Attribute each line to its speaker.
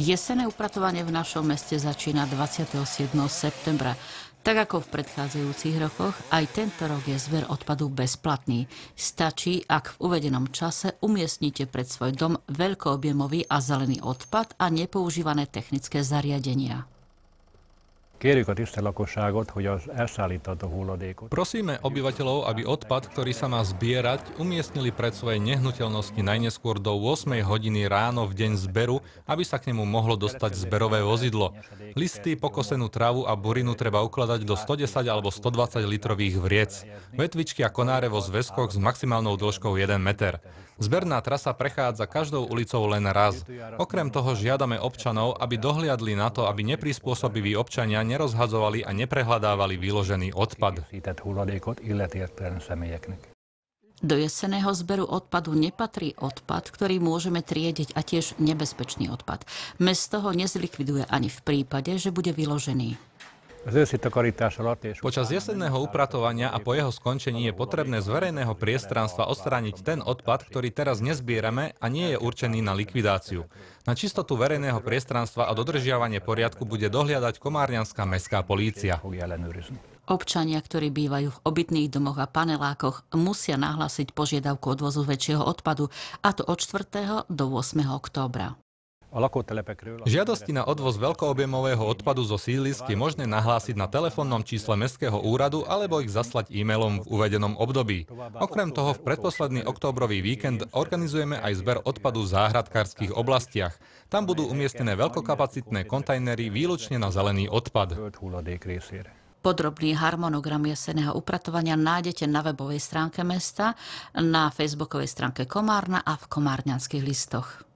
Speaker 1: Jesené upratovanie v našom meste začína 27. septembra. Tak ako v predchádzajúcich rokoch, aj tento rok je zver odpadu bezplatný. Stačí, ak v uvedenom čase umiestnite pred svoj dom veľkoobjemový a zelený odpad a nepoužívané technické zariadenia.
Speaker 2: Kérjük a tisztel lakosságot, hogy az elszállítató hulladékot. Prosíme obyvateľov, aby odpad, ktorý sa má zbierať, umiestnili pred svoje nehnuteľnosti najneskôr do 8 hodiny ráno v deň zberu, aby sa k nemu mohlo dostať zberové vozidlo. Listy, pokosenú travu a burinu treba ukladať do 110 alebo 120 litrových vriec. Vetvičky a konáre vo zväzkoch s maximálnou dĺžkou 1 meter. Zberná trasa prechádza každou ulicou len raz. Okrem toho žiadame občanov, aby dohliadli na to, aby neprispôsobiví občania nerozhadzovali a neprehľadávali vyložený odpad.
Speaker 1: Do jeseného zberu odpadu nepatrí odpad, ktorý môžeme triediť a tiež nebezpečný odpad. Mesto ho nezlikviduje ani v prípade, že bude
Speaker 2: vyložený. Počas jesenného upratovania a po jeho skončení je potrebné z verejného priestranstva odstrániť ten odpad, ktorý teraz nezbierame a nie je určený na likvidáciu. Na čistotu verejného priestranstva a dodržiavanie poriadku bude dohliadať Komárňanská mestská polícia.
Speaker 1: Občania, ktorí bývajú v obytných domoch a panelákoch, musia nahlásiť požiadavku odvozu väčšieho odpadu, a to od 4. do 8. októbra.
Speaker 2: Žiadosti na odvoz veľkoobjemového odpadu zo sídlisk je možné nahlásiť na telefónnom čísle Mestského úradu alebo ich zaslať e-mailom v uvedenom období. Okrem toho v predposledný októbrový víkend organizujeme aj zber odpadu v záhradkárskych oblastiach. Tam budú umiestnené veľkokapacitné kontajnery výlučne na zelený odpad.
Speaker 1: Podrobný harmonogram jeseného upratovania nájdete na webovej stránke mesta, na facebookovej stránke Komárna a v Komárňanských listoch.